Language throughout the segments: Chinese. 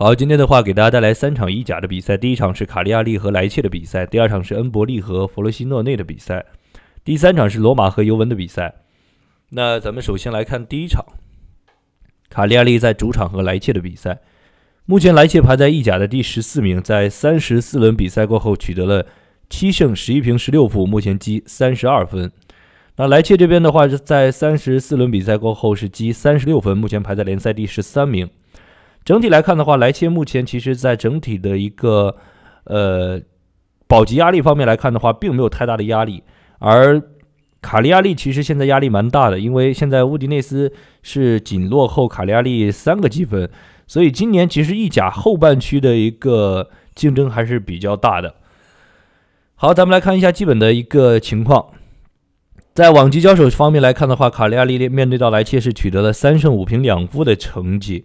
好，今天的话给大家带来三场意甲的比赛。第一场是卡利亚利和莱切的比赛，第二场是恩博利和弗罗西诺内的比赛，第三场是罗马和尤文的比赛。那咱们首先来看第一场，卡利亚利在主场和莱切的比赛。目前莱切排在意甲的第十四名，在三十四轮比赛过后取得了七胜十一平十六负，目前积三十二分。那莱切这边的话是在三十四轮比赛过后是积三十六分，目前排在联赛第十三名。整体来看的话，莱切目前其实在整体的一个呃保级压力方面来看的话，并没有太大的压力，而卡利亚利其实现在压力蛮大的，因为现在乌迪内斯是仅落后卡利亚利三个积分，所以今年其实意甲后半区的一个竞争还是比较大的。好，咱们来看一下基本的一个情况，在往绩交手方面来看的话，卡利亚利面对到莱切是取得了三胜五平两负的成绩。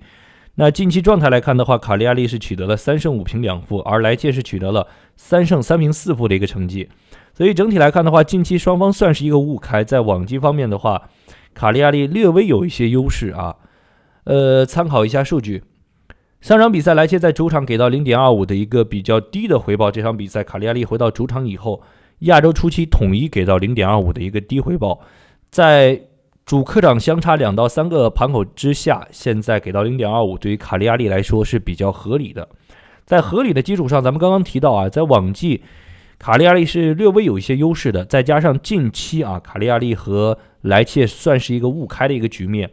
那近期状态来看的话，卡利亚利是取得了三胜五平两负，而莱切是取得了三胜三平四负的一个成绩。所以整体来看的话，近期双方算是一个五五开。在往绩方面的话，卡利亚利略微有一些优势啊。呃，参考一下数据，三场比赛，莱切在主场给到零点二五的一个比较低的回报。这场比赛卡利亚利回到主场以后，亚洲初期统一给到零点二五的一个低回报，在。主客场相差两到三个盘口之下，现在给到零点二五，对于卡利亚利来说是比较合理的。在合理的基础上，咱们刚刚提到啊，在往绩卡利亚利是略微有一些优势的，再加上近期啊卡利亚利和莱切算是一个误开的一个局面，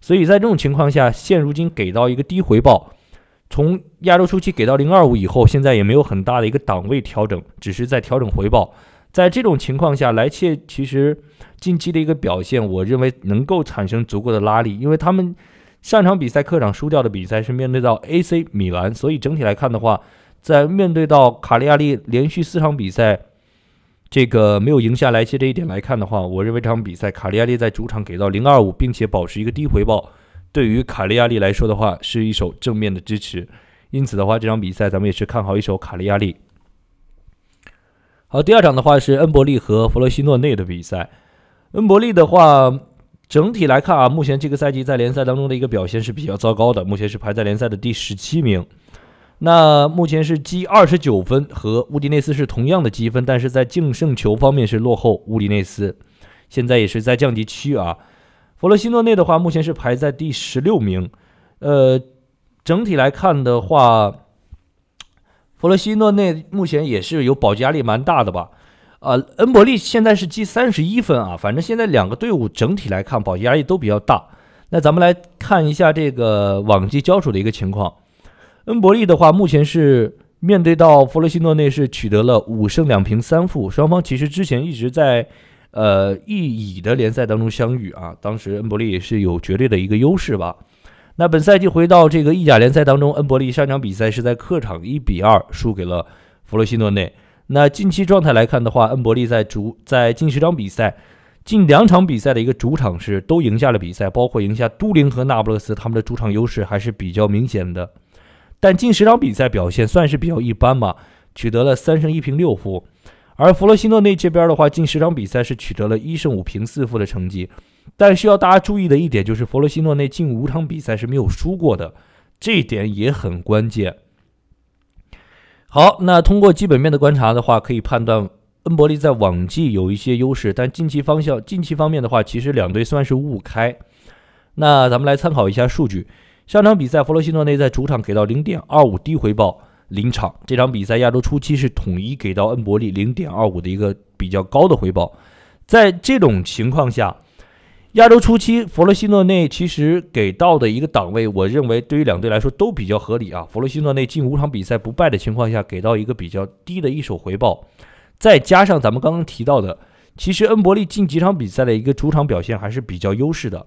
所以在这种情况下，现如今给到一个低回报，从亚洲初期给到零二五以后，现在也没有很大的一个档位调整，只是在调整回报。在这种情况下莱切其实。近期的一个表现，我认为能够产生足够的拉力，因为他们上场比赛客场输掉的比赛是面对到 AC 米兰，所以整体来看的话，在面对到卡利亚利连续四场比赛这个没有赢下来，借这一点来看的话，我认为这场比赛卡利亚利在主场给到零二五，并且保持一个低回报，对于卡利亚利来说的话是一手正面的支持，因此的话这场比赛咱们也是看好一手卡利亚利。好，第二场的话是恩博利和弗罗西诺内的比赛。恩博利的话，整体来看啊，目前这个赛季在联赛当中的一个表现是比较糟糕的，目前是排在联赛的第十七名。那目前是积二十九分，和乌迪内斯是同样的积分，但是在净胜球方面是落后乌迪内斯。现在也是在降级区啊。弗洛西诺内的话，目前是排在第十六名。呃，整体来看的话，弗洛西诺内目前也是有保级压力蛮大的吧。啊，恩博利现在是积三十一分啊，反正现在两个队伍整体来看保级压力都比较大。那咱们来看一下这个往绩交手的一个情况。恩博利的话，目前是面对到弗罗西诺内是取得了五胜两平三负。双方其实之前一直在呃意乙的联赛当中相遇啊，当时恩博利也是有绝对的一个优势吧。那本赛季回到这个意甲联赛当中，恩博利上场比赛是在客场一比二输给了弗罗西诺内。那近期状态来看的话，恩博利在主在近十场比赛、近两场比赛的一个主场是都赢下了比赛，包括赢下都灵和那不勒斯，他们的主场优势还是比较明显的。但近十场比赛表现算是比较一般吧，取得了三胜一平六负。而弗罗西诺内这边的话，近十场比赛是取得了一胜五平四负的成绩。但需要大家注意的一点就是，弗罗西诺内近五场比赛是没有输过的，这一点也很关键。好，那通过基本面的观察的话，可以判断恩博利在往季有一些优势，但近期方向近期方面的话，其实两队算是五五开。那咱们来参考一下数据，上场比赛佛罗西诺内在主场给到零点二五低回报，临场这场比赛亚洲初期是统一给到恩博利零点二五的一个比较高的回报，在这种情况下。亚洲初期，佛罗西诺内其实给到的一个档位，我认为对于两队来说都比较合理啊。佛罗西诺内近五场比赛不败的情况下，给到一个比较低的一手回报，再加上咱们刚刚提到的，其实恩博利近几场比赛的一个主场表现还是比较优势的。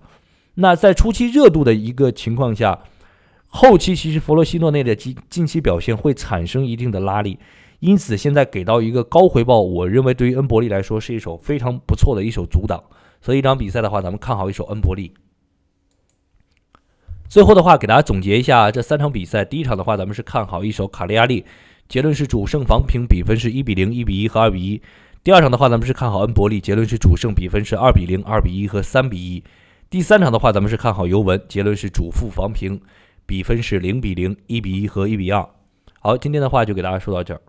那在初期热度的一个情况下，后期其实佛罗西诺内的近近期表现会产生一定的拉力。因此，现在给到一个高回报，我认为对于恩博利来说是一手非常不错的一手阻挡。所以，一场比赛的话，咱们看好一手恩博利。最后的话，给大家总结一下这三场比赛：第一场的话，咱们是看好一手卡利亚利，结论是主胜防平，比分是一比零、一比一和二比一。第二场的话，咱们是看好恩博利，结论是主胜，比分是二比零、二比一和三比一。第三场的话，咱们是看好尤文，结论是主负防平，比分是零比零、一比一和一比二。好，今天的话就给大家说到这儿。